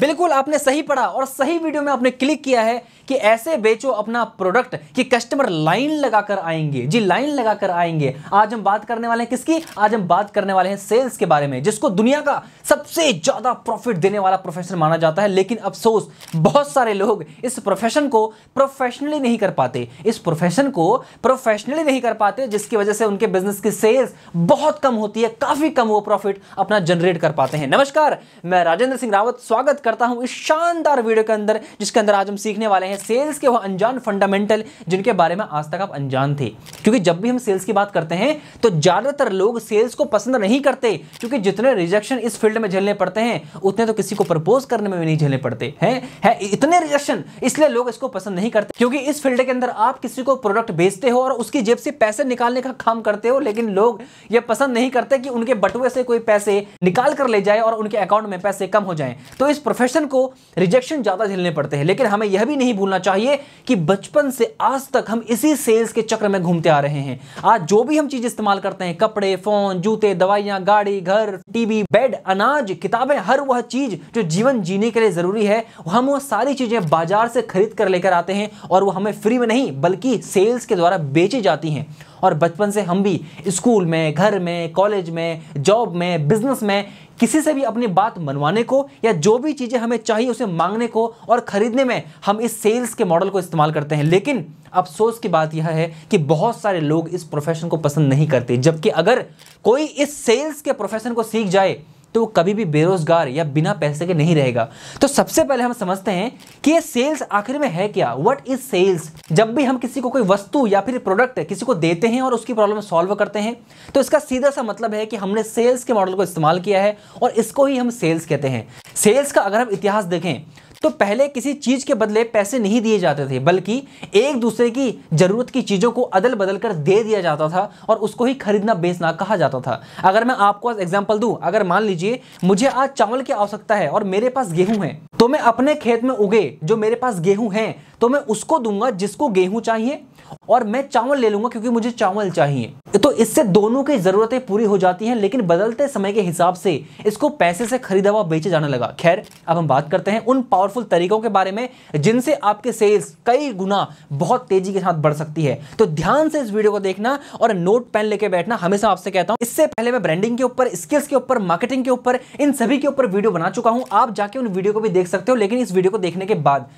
बिल्कुल आपने सही पढ़ा और सही वीडियो में आपने क्लिक किया है कि ऐसे बेचो अपना प्रोडक्ट कि कस्टमर लाइन लगाकर आएंगे जी लाइन लगाकर आएंगे आज हम बात करने वाले हैं किसकी आज हम बात करने वाले हैं सेल्स के बारे में जिसको दुनिया का सबसे ज्यादा प्रॉफिट देने वाला प्रोफेशन माना जाता है लेकिन अफसोस बहुत सारे लोग इस प्रोफेशन को प्रोफेशनली नहीं कर पाते इस प्रोफेशन को प्रोफेशनली नहीं कर पाते जिसकी वजह से उनके बिजनेस की सेल्स बहुत कम होती है काफी कम वो प्रॉफिट अपना जनरेट कर पाते हैं नमस्कार मैं राजेंद्र सिंह रावत स्वागत करता हूं इस शानदार वीडियो के अंदर जिसके अंदर आज हम सीखने वाले हैं सेल्स के वो अनजान फंडामेंटल जिनके बारे में आज तक आप अनजान थे क्योंकि जब भी हम सेल्स की बात करते हैं तो ज़्यादातर लोग सेल्स को पसंद नहीं करते क्योंकि जितने रिजेक्शन इस फील्ड में झेलने पड़ते हैं उतने तो किसी को प्रपोज करने में भी नहीं झेलने पड़ते हैं है, इतने रिजेक्शन इसलिए लोग इसको पसंद नहीं करते क्योंकि इस फील्ड के अंदर आप किसी को प्रोडक्ट बेचते हो और उसकी जेब से पैसे निकालने का काम करते हो लेकिन लोग ये पसंद नहीं करते कि उनके बटुए से कोई पैसे निकाल कर ले जाए और उनके अकाउंट में पैसे कम हो जाए तो इस प्रोफेशन को रिजेक्शन ज़्यादा झेलने पड़ते हैं लेकिन हमें यह भी नहीं भूलना चाहिए कि बचपन से आज तक हम इसी सेल्स के चक्र में घूमते आ रहे हैं आज जो भी हम चीज़ इस्तेमाल करते हैं कपड़े फ़ोन जूते दवाइयां गाड़ी घर टीवी बेड अनाज किताबें हर वह चीज़ जो जीवन जीने के लिए ज़रूरी है हम वो सारी चीज़ें बाजार से खरीद कर लेकर आते हैं और वो हमें फ्री में नहीं बल्कि सेल्स के द्वारा बेची जाती हैं और बचपन से हम भी स्कूल में घर में कॉलेज में जॉब में बिजनेस में किसी से भी अपनी बात मनवाने को या जो भी चीज़ें हमें चाहिए उसे मांगने को और ख़रीदने में हम इस सेल्स के मॉडल को इस्तेमाल करते हैं लेकिन अफसोस की बात यह है कि बहुत सारे लोग इस प्रोफेशन को पसंद नहीं करते जबकि अगर कोई इस सेल्स के प्रोफेशन को सीख जाए तो वो कभी भी बेरोजगार या बिना पैसे के नहीं रहेगा तो सबसे पहले हम समझते हैं कि ये सेल्स आखिर में है क्या व्हाट इज सेल्स जब भी हम किसी को कोई वस्तु या फिर प्रोडक्ट किसी को देते हैं और उसकी प्रॉब्लम सॉल्व करते हैं तो इसका सीधा सा मतलब है कि हमने सेल्स के मॉडल को इस्तेमाल किया है और इसको ही हम सेल्स कहते हैं सेल्स का अगर हम इतिहास देखें तो पहले किसी चीज़ के बदले पैसे नहीं दिए जाते थे बल्कि एक दूसरे की ज़रूरत की चीज़ों को अदल बदल कर दे दिया जाता था और उसको ही खरीदना बेचना कहा जाता था अगर मैं आपको एग्जाम्पल दूँ अगर मान लीजिए मुझे आज चावल की आवश्यकता है और मेरे पास गेहूँ है तो मैं अपने खेत में उगे जो मेरे पास गेहूं है तो मैं उसको दूंगा जिसको गेहूं चाहिए और मैं चावल ले लूंगा क्योंकि मुझे चावल चाहिए तो इससे दोनों की ज़रूरतें पूरी हो जाती हैं लेकिन बदलते समय के हिसाब से इसको पैसे से खरीदा हुआ बेचे जाने लगा खैर अब हम बात करते हैं उन पावरफुल तरीकों के बारे में जिनसे आपके सेल्स कई गुना बहुत तेजी के साथ बढ़ सकती है तो ध्यान से इस वीडियो को देखना और नोट पेन लेके बैठना हमेशा आपसे कहता हूं इससे पहले मैं ब्रांडिंग के ऊपर स्किल्स के ऊपर मार्केटिंग के ऊपर इन सभी के ऊपर वीडियो बना चुका हूं आप जाके उन वीडियो को भी देख सकते हो लेकिन इस वीडियो को देखने के बाद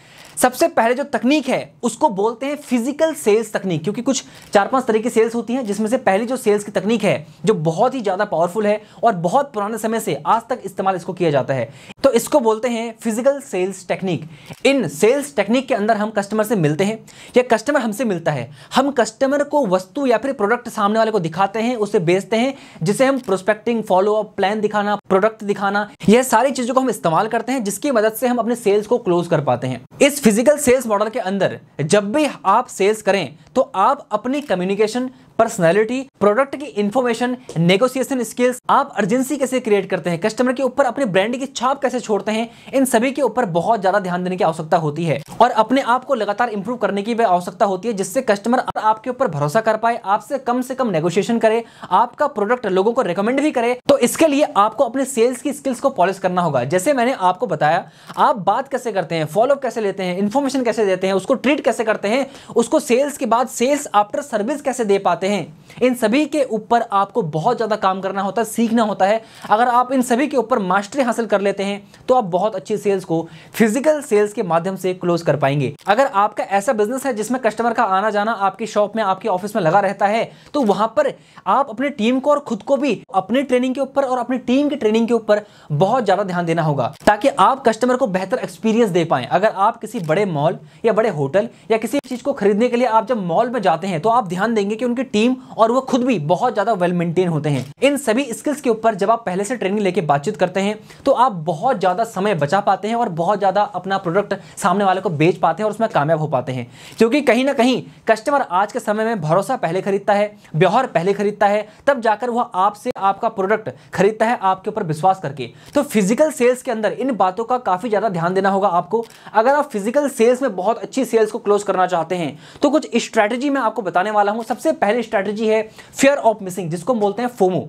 सबसे पहले जो तकनीक है उसको बोलते हैं फिजिकल सेल्स तकनीक क्योंकि कुछ चार पांच तरह की सेल्स होती हैं जिसमें से पहली जो सेल्स की तकनीक है जो बहुत ही ज़्यादा पावरफुल है और बहुत पुराने समय से आज तक इस्तेमाल इसको किया जाता है तो इसको बोलते हैं फिजिकल सेल्स टेक्निक इन सेल्स टेक्निक के अंदर हम कस्टमर से मिलते हैं या कस्टमर हमसे मिलता है हम कस्टमर को वस्तु या फिर प्रोडक्ट सामने वाले को दिखाते हैं उसे बेचते हैं जिसे हम प्रोस्पेक्टिंग फॉलोअप प्लान दिखाना प्रोडक्ट दिखाना यह सारी चीज़ों को हम इस्तेमाल करते हैं जिसकी मदद से हम अपने सेल्स को क्लोज कर पाते हैं इस फिजिकल सेल्स मॉडल के अंदर जब भी आप सेल्स करें तो आप अपनी कम्युनिकेशन पर्सनैलिटी प्रोडक्ट की इन्फॉर्मेशन नेगोशिएशन स्किल्स आप अर्जेंसी कैसे क्रिएट करते हैं कस्टमर के ऊपर अपने ब्रांड की छाप कैसे छोड़ते हैं इन सभी के ऊपर बहुत ज्यादा ध्यान देने की आवश्यकता होती है और अपने आप को लगातार इंप्रूव करने की भी आवश्यकता होती है जिससे कस्टमर आपके ऊपर भरोसा कर पाए आपसे कम से कम नेगोशिएशन करे आपका प्रोडक्ट लोगों को रिकमेंड भी करे तो इसके लिए आपको अपने सेल्स की स्किल्स को पॉलिश करना होगा जैसे मैंने आपको बताया आप बात कैसे करते हैं फॉलोअप कैसे लेते हैं इन्फॉर्मेशन कैसे देते हैं उसको ट्रीट कैसे करते हैं उसको सेल्स के बाद सेल्स आफ्टर सर्विस कैसे दे पाते आते हैं इन सभी के ऊपर आपको बहुत ज़्यादा काम करना होता है सीखना होता है अगर आप इन सभी के ऊपर मास्टरी हासिल कर लेते हैं तो आप बहुत अच्छी सेल्स को फिजिकल सेल्स के माध्यम से क्लोज कर पाएंगे अगर आपका ऐसा बिजनेस है जिसमें कस्टमर का आना जाना आपकी शॉप में आपके ऑफिस में लगा रहता है तो वहां पर आप अपनी टीम को और खुद को भी अपनी ट्रेनिंग के ऊपर और अपनी टीम की ट्रेनिंग के ऊपर बहुत ज़्यादा ध्यान देना होगा ताकि आप कस्टमर को बेहतर एक्सपीरियंस दे पाएं अगर आप किसी बड़े मॉल या बड़े होटल या किसी चीज़ को खरीदने के लिए आप जब मॉल में जाते हैं तो आप ध्यान देंगे कि उनकी टीम और वो खुद भी बहुत ज़्यादा वेल मेंटेन होते हैं इन सभी स्किल्स के ऊपर जब आप पहले से ट्रेनिंग लेके बातचीत करते हैं तो आप बहुत ज़्यादा समय बचा पाते हैं और बहुत ज़्यादा अपना प्रोडक्ट सामने वाले को बेच पाते हैं और उसमें कामयाब हो पाते हैं क्योंकि कहीं ना कहीं कस्टमर आज के समय में भरोसा पहले खरीदता है व्यवहार पहले खरीदता है तब जाकर वह आपसे आपका प्रोडक्ट खरीदता है आपके ऊपर विश्वास करके तो फिजिकल सेल्स के अंदर इन बातों का काफ़ी ज़्यादा ध्यान देना होगा आपको अगर आप फिजिकल सेल्स में बहुत अच्छी सेल्स को क्लोज करना चाहते हैं तो कुछ स्ट्रेटेजी मैं आपको बताने वाला हूँ सबसे पहले स्ट्रैटेजी है फियर ऑफ मिसिंग जिसको बोलते हैं फोमो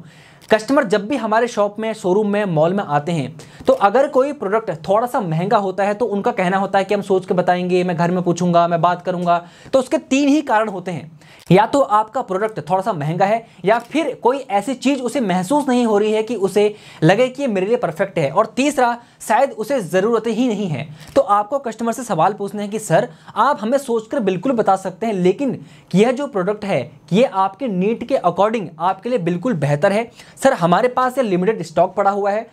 कस्टमर जब भी हमारे शॉप में शोरूम में मॉल में आते हैं तो अगर कोई प्रोडक्ट थोड़ा सा महंगा होता है तो उनका कहना होता है कि हम सोच के बताएंगे मैं घर में पूछूंगा मैं बात करूंगा तो उसके तीन ही कारण होते हैं या तो आपका प्रोडक्ट थोड़ा सा महंगा है या फिर कोई ऐसी चीज़ उसे महसूस नहीं हो रही है कि उसे लगे कि ये मेरे लिए परफेक्ट है और तीसरा शायद उसे ज़रूरत ही नहीं है तो आपको कस्टमर से सवाल पूछने हैं कि सर आप हमें सोचकर बिल्कुल बता सकते हैं लेकिन यह जो प्रोडक्ट है ये आपके नीड के अकॉर्डिंग आपके लिए बिल्कुल बेहतर है सर हमारे पास ये लिमिटेड स्टॉक पड़ा हुआ है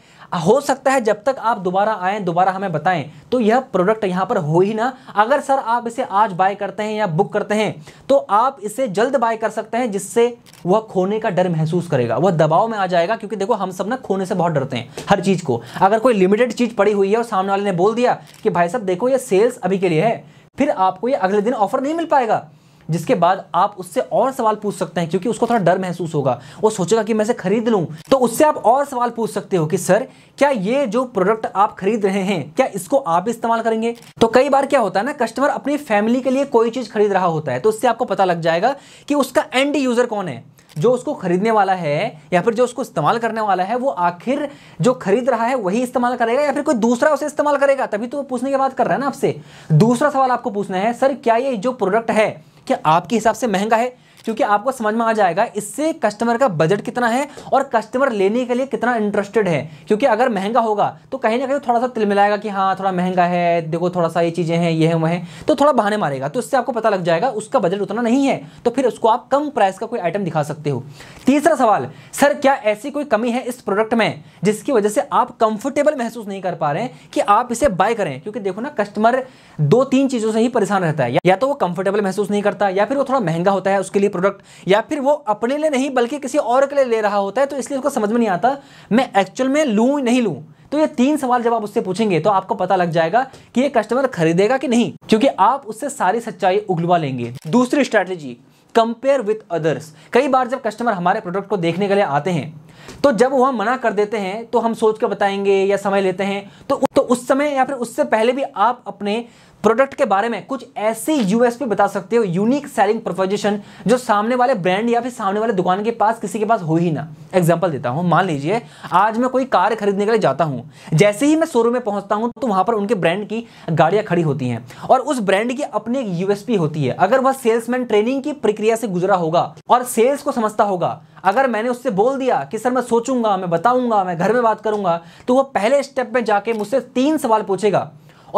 हो सकता है जब तक आप दोबारा आए दोबारा हमें बताएं तो यह प्रोडक्ट यहां पर हो ही ना अगर सर आप इसे आज बाय करते हैं या बुक करते हैं तो आप इसे जल्द बाय कर सकते हैं जिससे वह खोने का डर महसूस करेगा वह दबाव में आ जाएगा क्योंकि देखो हम सब ना खोने से बहुत डरते हैं हर चीज़ को अगर कोई लिमिटेड चीज़ पड़ी हुई है और सामने वाले ने बोल दिया कि भाई साहब देखो यह सेल्स अभी के लिए है फिर आपको यह अगले दिन ऑफर नहीं मिल पाएगा जिसके बाद आप उससे और सवाल पूछ सकते हैं क्योंकि उसको थोड़ा डर महसूस होगा वो सोचेगा कि मैं इसे खरीद लूं तो उससे आप और सवाल पूछ सकते हो कि सर क्या ये जो प्रोडक्ट आप खरीद रहे हैं क्या इसको आप इस्तेमाल करेंगे तो कई बार क्या होता है ना कस्टमर अपनी फैमिली के लिए कोई चीज़ खरीद रहा होता है तो उससे आपको पता लग जाएगा कि उसका एंड यूज़र कौन है जो उसको खरीदने वाला है या फिर जो उसको इस्तेमाल करने वाला है वो आखिर जो खरीद रहा है वही इस्तेमाल करेगा या फिर कोई दूसरा उसे इस्तेमाल करेगा तभी तो वो पूछने की बात कर रहा है ना आपसे दूसरा सवाल आपको पूछना है सर क्या ये जो प्रोडक्ट है क्या आपके हिसाब से महंगा है क्योंकि आपको समझ में आ जाएगा इससे कस्टमर का बजट कितना है और कस्टमर लेने के लिए कितना इंटरेस्टेड है क्योंकि अगर महंगा होगा तो कहीं ना कहीं थोड़ा सा तिल मिलाएगा कि हाँ थोड़ा महंगा है देखो थोड़ा सा ये चीज़ें हैं ये हैं वह हैं तो थोड़ा बहाने मारेगा तो इससे आपको पता लग जाएगा उसका बजट उतना नहीं है तो फिर उसको आप कम प्राइस का कोई आइटम दिखा सकते हो तीसरा सवाल सर क्या ऐसी कोई कमी है इस प्रोडक्ट में जिसकी वजह से आप कंफर्टेबल महसूस नहीं कर पा रहे हैं कि आप इसे बाय करें क्योंकि देखो ना कस्टमर दो तीन चीज़ों से ही परेशान रहता है या तो वो कंफर्टेबल महसूस नहीं करता या फिर वो थोड़ा महंगा होता है उसके लिए प्रोडक्ट या फिर वो अपने लिए नहीं बल्कि किसी और के लिए ले रहा होता है तो इसलिए उसको समझ में नहीं आता मैं एक्चुअल में लूँ नहीं लूँ तो ये तीन सवाल जब आप उससे पूछेंगे तो आपको पता लग जाएगा कि ये कस्टमर खरीदेगा कि नहीं क्योंकि आप उससे सारी सच्चाई उगलवा लेंगे दूसरी स्ट्रैटेजी कंपेयर विथ अदर्स कई बार जब कस्टमर हमारे प्रोडक्ट को देखने के लिए आते हैं तो जब वह मना कर देते हैं तो हम सोच कर बताएंगे या समय लेते हैं तो तो उस समय या फिर उससे पहले भी आप अपने प्रोडक्ट के बारे में कुछ ऐसी यूएसपी बता सकते हो यूनिक सेलिंग प्रोपोजिशन जो सामने वाले ब्रांड या फिर सामने वाले दुकान के पास किसी के पास हो ही ना एग्जाम्पल देता हूँ मान लीजिए आज मैं कोई कार खरीदने के लिए जाता हूँ जैसे ही मैं शोरूम में पहुंचता हूँ तो वहां पर उनके ब्रांड की गाड़ियां खड़ी होती हैं और उस ब्रांड की अपनी एक यूएसपी होती है अगर वह सेल्समैन ट्रेनिंग की प्रक्रिया से गुजरा होगा और सेल्स को समझता होगा अगर मैंने उससे बोल दिया कि सर मैं सोचूंगा मैं बताऊंगा मैं घर में बात करूंगा तो वो पहले स्टेप में जाके मुझसे तीन सवाल पूछेगा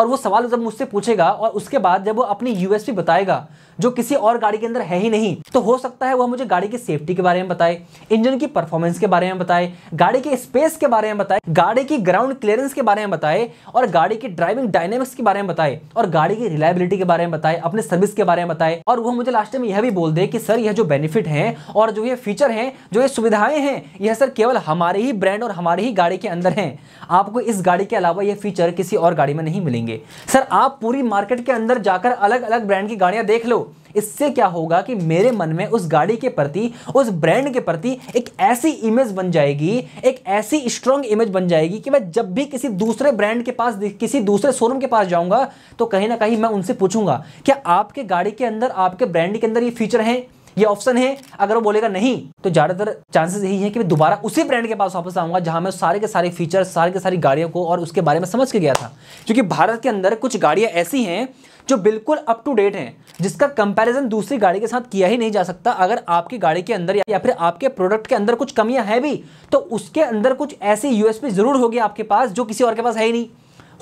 और वो सवाल जब मुझसे पूछेगा और उसके बाद जब वो अपनी यूएसपी बताएगा जो किसी और गाड़ी के अंदर है ही नहीं तो हो सकता है वह मुझे गाड़ी की सेफ्टी के बारे में बताए इंजन की परफॉर्मेंस के बारे में बताए गाड़ी के स्पेस के बारे में बताए गाड़ी की ग्राउंड क्लियरेंस के बारे में बताए और गाड़ी की ड्राइविंग डायनेमिक्स के बारे में बताए और गाड़ी की रिलायबिलिटी के बारे में बताए अपने सर्विस के बारे में बताए और वह मुझे लास्ट टाइम यह भी बोल दे कि सर यह जो बेनिफिट है और जो ये फीचर है जो ये सुविधाएं हैं यह सर केवल हमारे ही ब्रांड और हमारे ही गाड़ी के अंदर हैं आपको इस गाड़ी के अलावा यह फीचर किसी और गाड़ी में नहीं मिलेंगे सर आप पूरी मार्केट के अंदर जाकर अलग अलग ब्रांड की गाड़ियां देख लो इससे क्या होगा कि मेरे मन में उस गाड़ी के प्रति उस ब्रांड के प्रति एक ऐसी इमेज बन जाएगी एक ऐसी स्ट्रांग इमेज बन जाएगी कि मैं जब भी किसी दूसरे ब्रांड के पास किसी दूसरे शोरूम के पास जाऊंगा तो कहीं ना कहीं मैं उनसे पूछूंगा क्या आपके गाड़ी के अंदर आपके ब्रांड के अंदर ये फीचर हैं ये ऑप्शन है अगर वो बोलेगा नहीं तो ज़्यादातर चांसेस यही है कि मैं दोबारा उसी ब्रांड के पास वापस आऊँगा जहाँ मैं सारे के सारे फीचर्स सारे के सारी गाड़ियों को और उसके बारे में समझ के गया था क्योंकि भारत के अंदर कुछ गाड़ियाँ ऐसी हैं जो बिल्कुल अप टू डेट हैं जिसका कंपैरिजन दूसरी गाड़ी के साथ किया ही नहीं जा सकता अगर आपकी गाड़ी के अंदर या फिर आपके प्रोडक्ट के अंदर कुछ कमियां हैं भी तो उसके अंदर कुछ ऐसी यूएसपी ज़रूर होगी आपके पास जो किसी और के पास है ही नहीं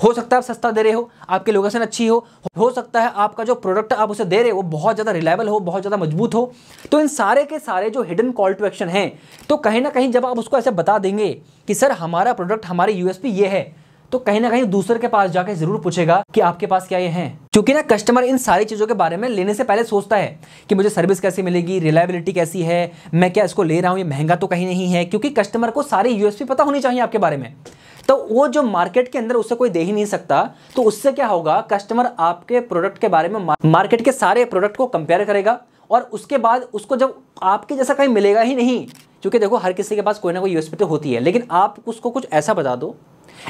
हो सकता है आप सस्ता दे रहे हो आपके लोकेशन अच्छी हो हो सकता है आपका जो प्रोडक्ट आप उसे दे रहे हो बहुत ज़्यादा रिलायबल हो बहुत ज़्यादा मजबूत हो तो इन सारे के सारे जो हिडन कॉल टू एक्शन हैं तो कहीं ना कहीं जब आप उसको ऐसे बता देंगे कि सर हमारा प्रोडक्ट हमारी यूएसपी ये है तो कहीं ना कहीं दूसरे के पास जाके जरूर पूछेगा कि आपके पास क्या ये है क्योंकि ना कस्टमर इन सारी चीज़ों के बारे में लेने से पहले सोचता है कि मुझे सर्विस कैसी मिलेगी रिलायबिलिटी कैसी है मैं क्या इसको ले रहा हूं ये महंगा तो कहीं नहीं है क्योंकि कस्टमर को सारे यूएसपी पता होनी चाहिए आपके बारे में तो वो जो मार्केट के अंदर उसे कोई दे ही नहीं सकता तो उससे क्या होगा कस्टमर आपके प्रोडक्ट के बारे में मार्केट के सारे प्रोडक्ट को कंपेयर करेगा और उसके बाद उसको जब आपके जैसा कहीं मिलेगा ही नहीं क्योंकि देखो हर किसी के पास कोई ना कोई यूएसपी तो होती है लेकिन आप उसको कुछ ऐसा बता दो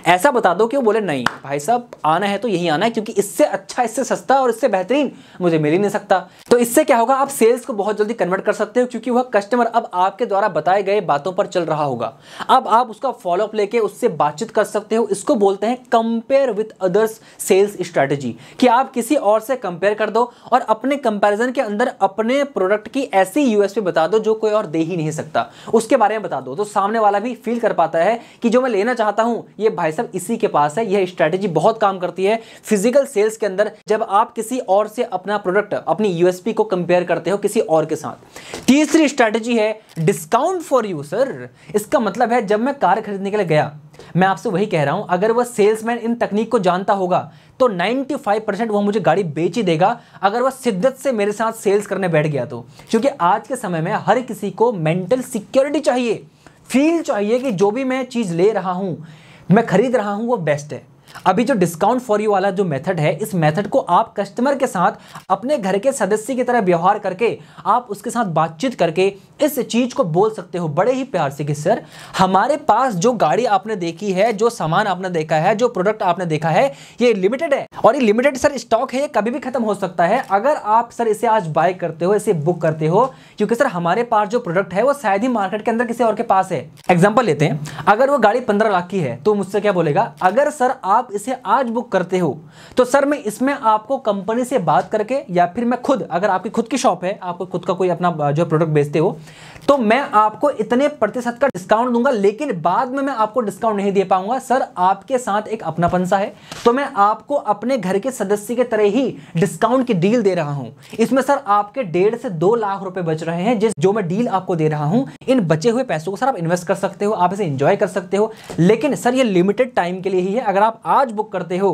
ऐसा बता दो कि वो बोले नहीं भाई साहब आना है तो यही आना है क्योंकि इससे अच्छा इससे सस्ता और इससे बेहतरीन मुझे मिल ही नहीं सकता तो इससे क्या होगा आप सेल्स को बहुत जल्दी कन्वर्ट कर सकते हो क्योंकि वह कस्टमर अब आपके द्वारा बताए गए बातों पर चल रहा होगा अब आप उसका फॉलोअप लेके उससे बातचीत कर सकते हो इसको बोलते हैं compare with others sales strategy कि आप किसी और से कंपेयर कर दो और अपने कंपेरिजन के अंदर अपने प्रोडक्ट की ऐसी यूएसपी बता दो जो कोई और दे ही नहीं सकता उसके बारे में बता दो तो सामने वाला भी फील कर पाता है कि जो मैं लेना चाहता हूं ये भाई साहब इसी के पास है यह स्ट्रैटेजी बहुत काम करती है फिजिकल सेल्स के अंदर जब आप किसी और से अपना प्रोडक्ट अपनी यूएसपी को कंपेयर करते हो किसी और के साथ तीसरी स्ट्रैटेजी है डिस्काउंट फॉर यू सर इसका मतलब है जब मैं कार खरीदने के लिए गया मैं आपसे वही कह रहा हूं अगर वह सेल्समैन इन तकनीक को जानता होगा तो 95 परसेंट वह मुझे गाड़ी बेच ही देगा अगर वह शिद्दत से मेरे साथ सेल्स करने बैठ गया तो क्योंकि आज के समय में हर किसी को मेंटल सिक्योरिटी चाहिए फील चाहिए कि जो भी मैं चीज़ ले रहा हूं मैं खरीद रहा हूँ वो बेस्ट है अभी जो डिस्काउंट फॉर यू वाला जो मेथड है इस मेथड को आप कस्टमर के साथ अपने घर के सदस्य की तरह व्यवहार करके आप उसके साथ बातचीत करके इस चीज़ को बोल सकते हो बड़े ही प्यार से कि सर हमारे पास जो गाड़ी आपने देखी है जो सामान आपने देखा है जो प्रोडक्ट आपने देखा है ये लिमिटेड है और ये लिमिटेड सर स्टॉक है ये कभी भी खत्म हो सकता है अगर आप सर इसे आज बाय करते हो इसे बुक करते हो क्योंकि सर हमारे पास जो प्रोडक्ट है वो शायद ही मार्केट के अंदर किसी और के पास है एग्जाम्पल लेते हैं अगर वो गाड़ी पंद्रह लाख की है तो मुझसे क्या बोलेगा अगर सर आप आप इसे आज बुक करते हो तो सर मैं इसमें आपको कंपनी से बात करके या फिर मैं खुद अगर आपकी खुद की शॉप है आपको खुद का कोई अपना जो प्रोडक्ट बेचते हो तो मैं आपको इतने प्रतिशत का डिस्काउंट दूंगा लेकिन बाद में मैं आपको डिस्काउंट नहीं दे पाऊंगा सर आपके साथ एक अपना पंसा है तो मैं आपको अपने घर के सदस्य के तरह ही डिस्काउंट की डील दे रहा हूं इसमें सर आपके डेढ़ से दो लाख रुपए बच रहे हैं जिस जो मैं डील आपको दे रहा हूं इन बचे हुए पैसों को सर आप इन्वेस्ट कर सकते हो आप इसे इंजॉय कर सकते हो लेकिन सर ये लिमिटेड टाइम के लिए ही है अगर आप आज बुक करते हो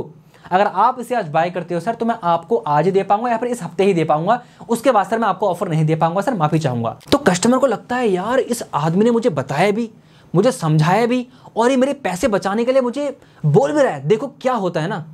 अगर आप इसे आज बाय करते हो सर तो मैं आपको आज ही दे पाऊंगा या फिर इस हफ्ते ही दे पाऊंगा उसके बाद सर मैं आपको ऑफर नहीं दे पाऊंगा सर माफ़ी चाहूंगा तो कस्टमर को लगता है यार इस आदमी ने मुझे बताया भी मुझे समझाया भी और ये मेरे पैसे बचाने के लिए मुझे बोल भी रहा है देखो क्या होता है ना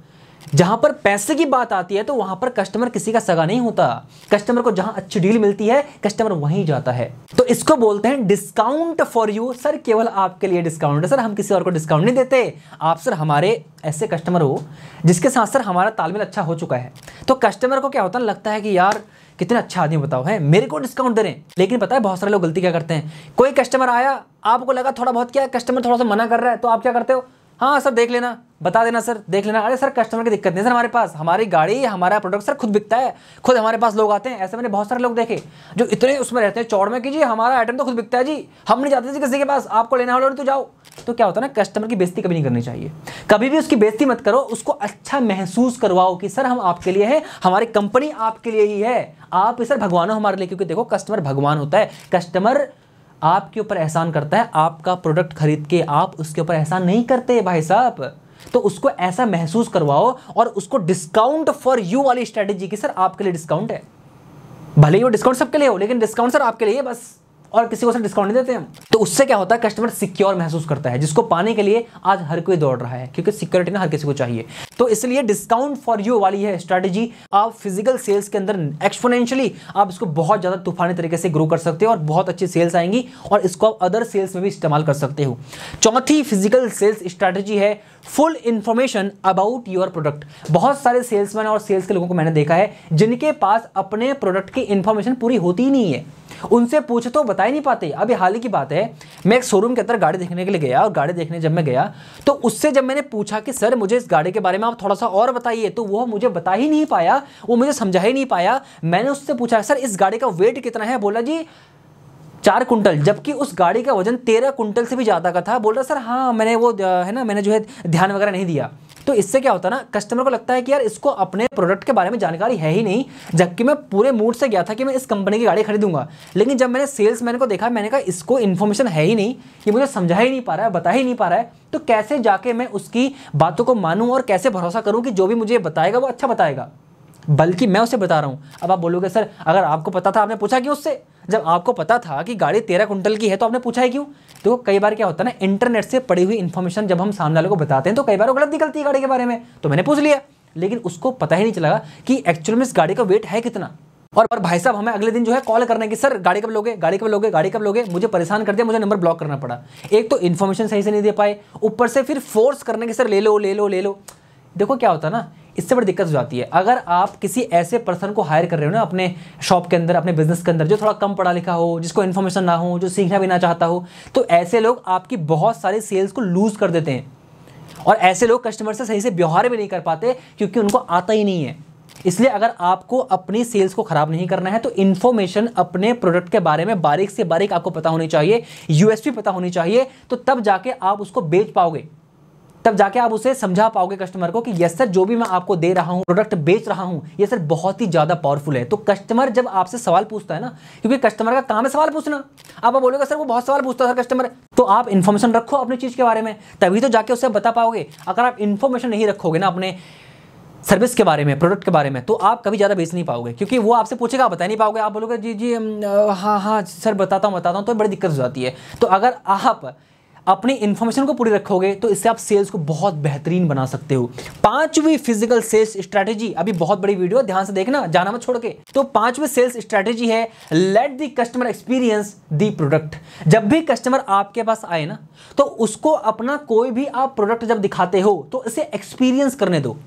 जहां पर पैसे की बात आती है तो वहां पर कस्टमर किसी का सगा नहीं होता कस्टमर को जहां अच्छी डील मिलती है कस्टमर वहीं जाता है तो इसको बोलते हैं डिस्काउंट फॉर यू सर केवल आपके लिए डिस्काउंट है सर हम किसी और को डिस्काउंट नहीं देते आप सर हमारे ऐसे कस्टमर हो जिसके साथ सर हमारा तालमेल अच्छा हो चुका है तो कस्टमर को क्या होता है लगता है कि यार कितना अच्छा आदमी बताओ है मेरे को डिस्काउंट दे रहे हैं लेकिन पता है बहुत सारे लोग गलती क्या करते हैं कोई कस्टमर आया आपको लगा थोड़ा बहुत क्या कस्टमर थोड़ा सा मना कर रहा है तो आप क्या करते हो हाँ सर देख लेना बता देना सर देख लेना अरे सर कस्टमर की दिक्कत नहीं सर हमारे पास हमारी गाड़ी हमारा प्रोडक्ट सर खुद बिकता है खुद हमारे पास लोग आते हैं ऐसे मैंने बहुत सारे लोग देखे जो इतने उसमें रहते हैं चौड़ में कि जी हमारा आइटम तो खुद बिकता है जी हम नहीं जाते थे किसी के पास आपको लेना हो तो जाओ तो क्या होता है ना कस्टमर की बेजती कभी नहीं करनी चाहिए कभी भी उसकी बेजती मत करो उसको अच्छा महसूस करवाओ कि सर हम आपके लिए हैं हमारी कंपनी आपके लिए ही है आप सर भगवान हो हमारे लिए क्योंकि देखो कस्टमर भगवान होता है कस्टमर आपके ऊपर एहसान करता है आपका प्रोडक्ट खरीद के आप उसके ऊपर एहसान नहीं करते भाई साहब तो उसको ऐसा महसूस करवाओ और उसको डिस्काउंट फॉर यू वाली स्ट्रेटेजी की सर आपके लिए डिस्काउंट है भले ही वो डिस्काउंट सबके लिए हो लेकिन डिस्काउंट सर आपके लिए बस और किसी को से डिस्काउंट नहीं देते हम तो उससे क्या होता है कस्टमर सिक्योर महसूस करता है जिसको पाने के लिए आज हर कोई दौड़ रहा है क्योंकि सिक्योरिटी ना हर किसी को चाहिए तो इसलिए डिस्काउंट फॉर यू वाली है स्ट्रेटेजी आप फिजिकल सेल्स के अंदर एक्सपोनेंशियली आप इसको बहुत ज़्यादा तूफानी तरीके से ग्रो कर सकते हो और बहुत अच्छी सेल्स आएंगी और इसको आप अदर सेल्स में भी इस्तेमाल कर सकते हो चौथी फिजिकल सेल्स स्ट्रेटेजी है full information about your product बहुत सारे सेल्समैन और सेल्स के लोगों को मैंने देखा है जिनके पास अपने प्रोडक्ट की इन्फॉर्मेशन पूरी होती ही नहीं है उनसे पूछे तो बता ही नहीं पाते अभी हाल ही की बात है मैं एक शोरूम के अंदर गाड़ी देखने के लिए गया और गाड़ी देखने जब मैं गया तो उससे जब मैंने पूछा कि सर मुझे इस गाड़ी के बारे में आप थोड़ा सा और बताइए तो वो मुझे बता ही नहीं पाया वो मुझे समझा ही नहीं पाया मैंने उससे पूछा सर इस गाड़ी का वेट कितना है बोला जी चार कुंटल जबकि उस गाड़ी का वजन तेरह कुंटल से भी ज़्यादा का था बोल रहा सर हाँ मैंने वो है ना मैंने जो है ध्यान वगैरह नहीं दिया तो इससे क्या होता है ना कस्टमर को लगता है कि यार इसको अपने प्रोडक्ट के बारे में जानकारी है ही नहीं जबकि मैं पूरे मूड से गया था कि मैं इस कंपनी की गाड़ी खरीदूंगा लेकिन जब मैंने सेल्स मैन को देखा मैंने कहा इसको इन्फॉर्मेशन है ही नहीं कि मुझे समझा ही नहीं पा रहा है बता ही नहीं पा रहा है तो कैसे जाके मैं उसकी बातों को मानूँ और कैसे भरोसा करूँ कि जो भी मुझे बताएगा वो अच्छा बताएगा बल्कि मैं उसे बता रहा हूँ अब आप बोलोगे सर अगर आपको पता था आपने पूछा कि उससे जब आपको पता था कि गाड़ी तेरह कुंटल की है तो आपने पूछा है क्यों देखो कई बार क्या होता है ना इंटरनेट से पड़ी हुई इन्फॉर्मेशन जब हम सामने वाले को बताते हैं तो कई बार वो गलत निकलती है गाड़ी के बारे में तो मैंने पूछ लिया लेकिन उसको पता ही नहीं चला कि एक्चुअल में इस गाड़ी का वेट है कितना और पर भाई साहब हमें अगले दिन जो है कॉल करने की सर गाड़ी कब लोगे गाड़ी कब लोगे गाड़ी कब लोगे मुझे परेशान कर दिया मुझे नंबर ब्लॉक करना पड़ा एक तो इन्फॉर्मेशन सही से नहीं दे पाए ऊपर से फिर फोर्स करने की सर ले लो ले लो ले लो देखो क्या होता ना इससे बड़ी दिक्कत हो जाती है अगर आप किसी ऐसे पर्सन को हायर कर रहे हो ना अपने शॉप के अंदर अपने बिजनेस के अंदर जो थोड़ा कम पढ़ा लिखा हो जिसको इन्फॉर्मेशन ना हो जो सीखना भी ना चाहता हो तो ऐसे लोग आपकी बहुत सारी सेल्स को लूज़ कर देते हैं और ऐसे लोग कस्टमर से सही से व्यवहार भी नहीं कर पाते क्योंकि उनको आता ही नहीं है इसलिए अगर आपको अपनी सेल्स को ख़राब नहीं करना है तो इन्फॉर्मेशन अपने प्रोडक्ट के बारे में बारीक से बारीक आपको पता होनी चाहिए यूएसपी पता होनी चाहिए तो तब जाके आप उसको बेच पाओगे तब जाके आप उसे समझा पाओगे कस्टमर को कि यस सर जो भी मैं आपको दे रहा हूँ प्रोडक्ट बेच रहा हूँ ये सर बहुत ही ज़्यादा पावरफुल है तो कस्टमर जब आपसे सवाल पूछता है ना क्योंकि कस्टमर का काम है सवाल पूछना आप बोलोगे सर वो बहुत सवाल पूछता है सर कस्टमर तो आप इन्फॉर्मेशन रखो अपनी चीज़ के बारे में तभी तो जाके उसे बता पाओगे अगर आप इन्फॉर्मेशन नहीं रखोगे ना अपने सर्विस के बारे में प्रोडक्ट के बारे में तो आप कभी ज़्यादा बेच नहीं पाओगे क्योंकि वो आपसे पूछेगा आप बता नहीं पाओगे आप बोलोगे जी जी हाँ हाँ सर बताता हूँ बताता हूँ तो बड़ी दिक्कत हो जाती है तो अगर आप अपनी इन्फॉर्मेशन को पूरी रखोगे तो इससे आप सेल्स को बहुत बेहतरीन बना सकते हो पांचवी फिजिकल सेल्स स्ट्रेटेजी अभी बहुत बड़ी वीडियो है ध्यान से देखना जाना मत छोड़ के तो पांचवी सेल्स स्ट्रेटेजी है let the customer experience the product जब भी कस्टमर आपके पास आए ना तो उसको अपना कोई भी आप प्रोडक्ट जब दिखाते हो तो इसे एक्सपीरियंस करने दो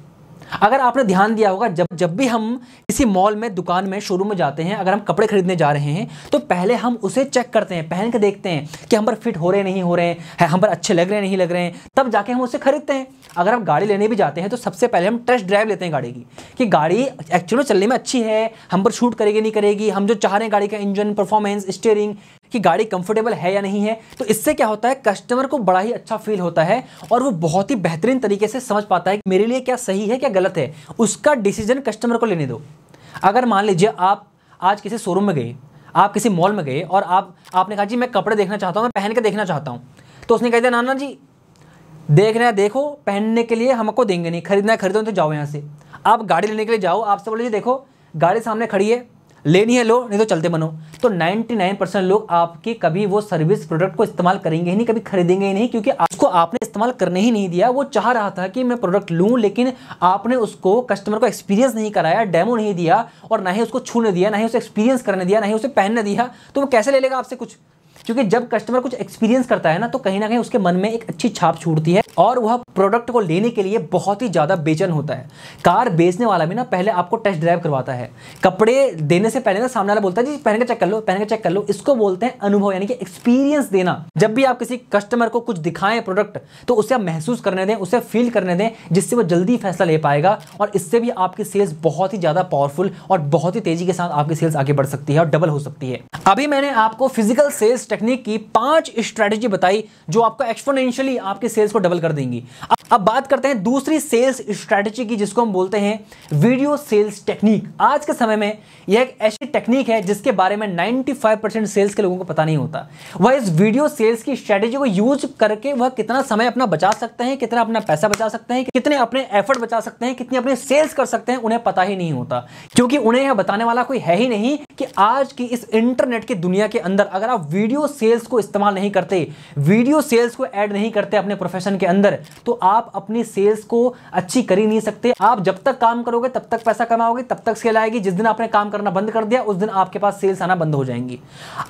अगर आपने ध्यान दिया होगा जब जब भी हम किसी मॉल में दुकान में शोरूम में जाते हैं अगर हम कपड़े खरीदने जा रहे हैं तो पहले हम उसे चेक करते हैं पहन के देखते हैं कि हम पर फिट हो रहे नहीं हो रहे हैं हम पर अच्छे लग रहे नहीं लग रहे हैं तब जाके हम उसे खरीदते हैं अगर हम गाड़ी लेने भी जाते हैं तो सबसे पहले हम टेस्ट ड्राइव लेते हैं गाड़ी की कि गाड़ी एक्चुअली चलने में अच्छी है हम पर शूट करेगी नहीं करेगी हम जो चाह रहे हैं गाड़ी का इंजन परफॉर्मेंस स्टेयरिंग कि गाड़ी कंफर्टेबल है या नहीं है तो इससे क्या होता है कस्टमर को बड़ा ही अच्छा फील होता है और वो बहुत ही बेहतरीन तरीके से समझ पाता है कि मेरे लिए क्या सही है क्या गलत है उसका डिसीजन कस्टमर को लेने दो अगर मान लीजिए आप आज किसी शोरूम में गए आप किसी मॉल में गए और आप आपने कहा जी मैं कपड़े देखना चाहता हूँ मैं पहन के देखना चाहता हूँ तो उसने कह दिया नाना जी देखना देखो पहनने के लिए हमको देंगे नहीं खरीदना है खरीदो तो जाओ यहाँ से आप गाड़ी लेने के लिए जाओ आपसे बोले जी देखो गाड़ी सामने खड़ी है लेनी है लो नहीं तो चलते बनो तो 99 परसेंट लोग आपके कभी वो सर्विस प्रोडक्ट को इस्तेमाल करेंगे ही नहीं कभी खरीदेंगे ही नहीं क्योंकि उसको आपने इस्तेमाल करने ही नहीं दिया वो चाह रहा था कि मैं प्रोडक्ट लूँ लेकिन आपने उसको कस्टमर को एक्सपीरियंस नहीं कराया डेमो नहीं दिया और ना ही उसको छूने दिया ना ही उसे एक्सपीरियंस करने दिया ना ही उसे पहनने दिया तो वो कैसे ले लेगा आपसे कुछ क्योंकि जब कस्टमर कुछ एक्सपीरियंस करता है ना तो कहीं ना कहीं उसके मन में एक अच्छी छाप छूटती है और वह प्रोडक्ट को लेने के लिए बहुत ही ज़्यादा बेचन होता है कार बेचने वाला भी ना पहले आपको टेस्ट ड्राइव करवाता है कपड़े देने से पहले ना सामने वाला बोलता है जी पहन के चेक कर लो पहन के चेक कर लो इसको बोलते हैं अनुभव यानी कि एक्सपीरियंस देना जब भी आप किसी कस्टमर को कुछ दिखाएं प्रोडक्ट तो उसे आप महसूस करने दें उसे फील करने दें जिससे वो जल्दी फैसला ले पाएगा और इससे भी आपकी सेल्स बहुत ही ज़्यादा पावरफुल और बहुत ही तेजी के साथ आपकी सेल्स आगे बढ़ सकती है और डबल हो सकती है अभी मैंने आपको फिजिकल सेल्स टेक्निक की पांच स्ट्रेटेजी बताई जो आपको एक्सपोनेंशियली आपके सेल्स को डबल कर देंगी अब बात करते हैं दूसरी सेल्स स्ट्रेटेजी की जिसको हम बोलते हैं वीडियो सेल्स टेक्निक आज के समय में यह एक ऐसी टेक्निक है जिसके बारे में 95 परसेंट सेल्स के लोगों को पता नहीं होता वह इस वीडियो सेल्स की स्ट्रेटेजी को यूज करके वह कितना समय अपना बचा सकते हैं कितना अपना पैसा बचा सकते हैं कितने अपने एफर्ट बचा सकते हैं कितने अपने सेल्स कर सकते हैं उन्हें पता ही नहीं होता क्योंकि उन्हें यह बताने वाला कोई है ही नहीं कि आज की इस इंटरनेट की दुनिया के अंदर अगर आप वीडियो सेल्स को इस्तेमाल नहीं करते वीडियो सेल्स को ऐड नहीं करते अपने प्रोफेशन के अंदर तो आप अपनी सेल्स को अच्छी कर ही नहीं सकते आप जब तक काम करोगे तब तक पैसा कमाओगे तब तक सेल आएगी जिस दिन आपने काम करना बंद कर दिया उस दिन आपके पास सेल्स आना बंद हो जाएंगी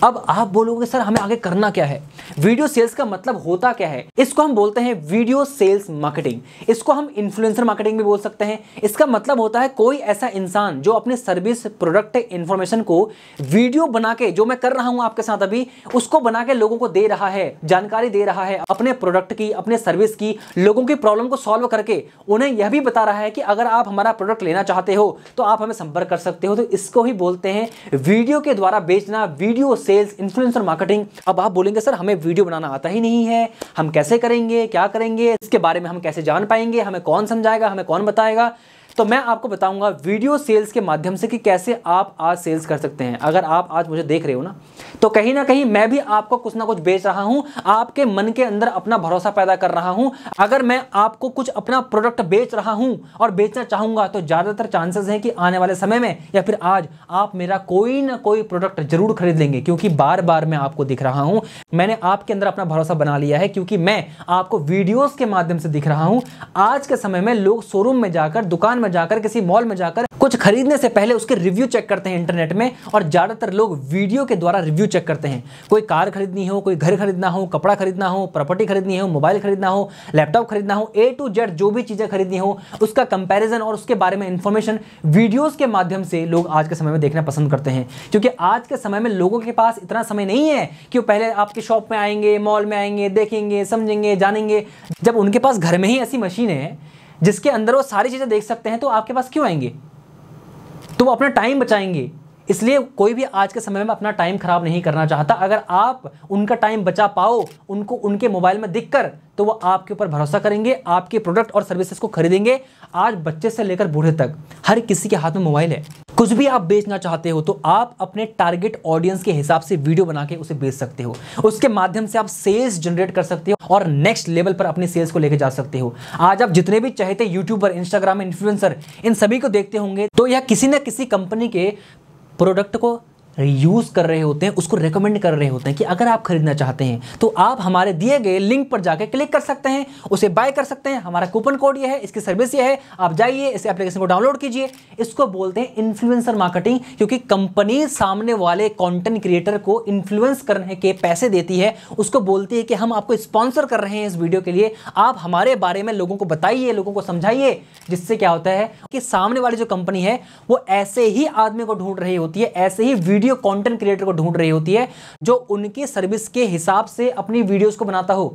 अब आप बोलोगे सर हमें आगे करना क्या है वीडियो सेल्स का मतलब होता क्या है इसको हम बोलते हैं वीडियो सेल्स मार्केटिंग इसको हम इन्फ्लुएंसर मार्केटिंग भी बोल सकते हैं इसका मतलब होता है कोई ऐसा इंसान जो अपने सर्विस प्रोडक्ट इंफॉर्मेशन को वीडियो बना के जो मैं कर रहा हूं आपके साथ अभी उसको बना के लोगों को दे रहा है जानकारी दे रहा है अपने प्रोडक्ट की अपने सर्विस की लोगों की प्रॉब्लम को सॉल्व करके उन्हें यह भी बता रहा है कि अगर आप हमारा प्रोडक्ट लेना चाहते हो तो आप हमें संपर्क कर सकते हो तो इसको ही बोलते हैं वीडियो के द्वारा बेचना वीडियो सेल्स इन्फ्लुएंसर मार्केटिंग अब आप बोलेंगे सर हमें वीडियो बनाना आता ही नहीं है हम कैसे करेंगे क्या करेंगे इसके बारे में हम कैसे जान पाएंगे हमें कौन समझाएगा हमें कौन बताएगा तो मैं आपको बताऊंगा वीडियो सेल्स के माध्यम से कि कैसे आप आज सेल्स कर सकते हैं अगर आप आज मुझे देख रहे हो ना तो कहीं ना कहीं मैं भी आपको कुछ ना कुछ बेच रहा हूं आपके मन के अंदर अपना भरोसा पैदा कर रहा हूं अगर मैं आपको कुछ अपना प्रोडक्ट बेच रहा हूं और बेचना चाहूंगा तो ज़्यादातर चांसेस हैं कि आने वाले समय में या फिर आज आप मेरा कोई ना कोई प्रोडक्ट जरूर खरीद लेंगे क्योंकि बार बार मैं आपको दिख रहा हूं मैंने आपके अंदर अपना भरोसा बना लिया है क्योंकि मैं आपको वीडियोज के माध्यम से दिख रहा हूं आज के समय में लोग शोरूम में जाकर दुकान में में जाकर किसी मॉल में जाकर कुछ खरीदने से पहले उसके रिव्यू चेक करते हैं इंटरनेट में और ज़्यादातर लोग वीडियो के द्वारा रिव्यू चेक करते हैं कोई कार खरीदनी हो कोई घर खरीदना हो कपड़ा खरीदना हो प्रॉपर्टी खरीदनी हो मोबाइल खरीदना हो लैपटॉप खरीदना हो ए टू जेड जो भी चीज़ें खरीदनी हो उसका कंपेरिजन और उसके बारे में इंफॉर्मेशन वीडियोस के माध्यम से लोग आज के समय में देखना पसंद करते हैं क्योंकि आज के समय में लोगों के पास इतना समय नहीं है कि वो पहले आपके शॉप में आएंगे मॉल में आएंगे देखेंगे समझेंगे जानेंगे जब उनके पास घर में ही ऐसी मशीन है जिसके अंदर वो सारी चीज़ें देख सकते हैं तो आपके पास क्यों आएंगे तो वो अपना टाइम बचाएंगे इसलिए कोई भी आज के समय में अपना टाइम ख़राब नहीं करना चाहता अगर आप उनका टाइम बचा पाओ उनको उनके मोबाइल में दिख कर तो वो आपके ऊपर भरोसा करेंगे आपके प्रोडक्ट और सर्विसेज को खरीदेंगे आज बच्चे से लेकर बूढ़े तक हर किसी के हाथ में मोबाइल है कुछ भी आप बेचना चाहते हो तो आप अपने टारगेट ऑडियंस के हिसाब से वीडियो बना के उसे बेच सकते हो उसके माध्यम से आप सेल्स जनरेट कर सकते हो और नेक्स्ट लेवल पर अपने सेल्स को लेकर जा सकते हो आज आप जितने भी चाहते यूट्यूबर इंस्टाग्राम इन्फ्लुएंसर इन सभी को देखते होंगे तो यह किसी न किसी कंपनी के प्रोडक्ट को यूज़ कर रहे होते हैं उसको रेकमेंड कर रहे होते हैं कि अगर आप खरीदना चाहते हैं तो आप हमारे दिए गए लिंक पर जाकर क्लिक कर सकते हैं उसे बाय कर सकते हैं हमारा कूपन कोड ये है इसकी सर्विस ये है आप जाइए इस एप्लीकेशन को डाउनलोड कीजिए इसको बोलते हैं इन्फ्लुएंसर मार्केटिंग क्योंकि कंपनी सामने वाले कॉन्टेंट क्रिएटर को इन्फ्लुएंस करने के पैसे देती है उसको बोलती है कि हम आपको स्पॉन्सर कर रहे हैं इस वीडियो के लिए आप हमारे बारे में लोगों को बताइए लोगों को समझाइए जिससे क्या होता है कि सामने वाली जो कंपनी है वो ऐसे ही आदमी को ढूंढ रही होती है ऐसे ही वीडियो वीडियो कंटेंट क्रिएटर को ढूंढ रही होती है जो उनकी सर्विस के हिसाब से अपनी वीडियोस को बनाता हो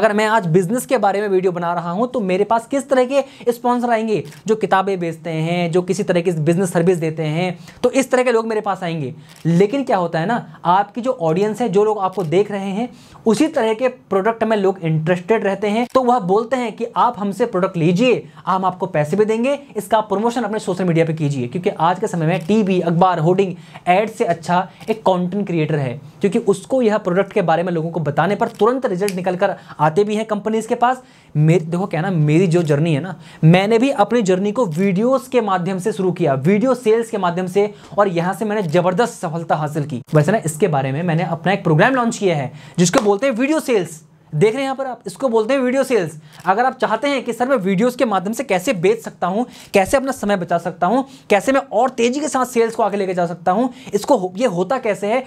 अगर मैं आज बिजनेस के बारे में वीडियो बना रहा हूं तो मेरे पास किस तरह के स्पॉन्सर आएंगे जो किताबें बेचते हैं जो किसी तरह की बिजनेस सर्विस देते हैं तो इस तरह के लोग मेरे पास आएंगे लेकिन क्या होता है ना आपकी जो ऑडियंस है जो लोग आपको देख रहे हैं उसी तरह के प्रोडक्ट में लोग इंटरेस्टेड रहते हैं तो वह बोलते हैं कि आप हमसे प्रोडक्ट लीजिए हम आपको पैसे भी देंगे इसका प्रमोशन अपने सोशल मीडिया पर कीजिए क्योंकि आज के समय में टीवी अखबार होर्डिंग एड से अच्छा एक कंटेंट क्रिएटर है क्योंकि उसको यह प्रोडक्ट के बारे में लोगों को बताने पर तुरंत रिजल्ट निकल कर आते भी हैं कंपनीज के पास मेरे देखो क्या ना मेरी जो जर्नी है ना मैंने भी अपनी जर्नी को वीडियोस के माध्यम से शुरू किया वीडियो सेल्स के माध्यम से और यहाँ से मैंने जबरदस्त सफलता हासिल की वैसे ना इसके बारे में मैंने अपना एक प्रोग्राम लॉन्च किया है जिसको बोलते हैं वीडियो सेल्स देख रहे हैं यहाँ पर आप इसको बोलते हैं वीडियो सेल्स अगर आप चाहते हैं कि सर मैं वीडियोस के माध्यम से कैसे बेच सकता हूँ कैसे अपना समय बचा सकता हूँ कैसे मैं और तेजी के साथ सेल्स को आगे लेके जा सकता हूँ इसको ये होता कैसे है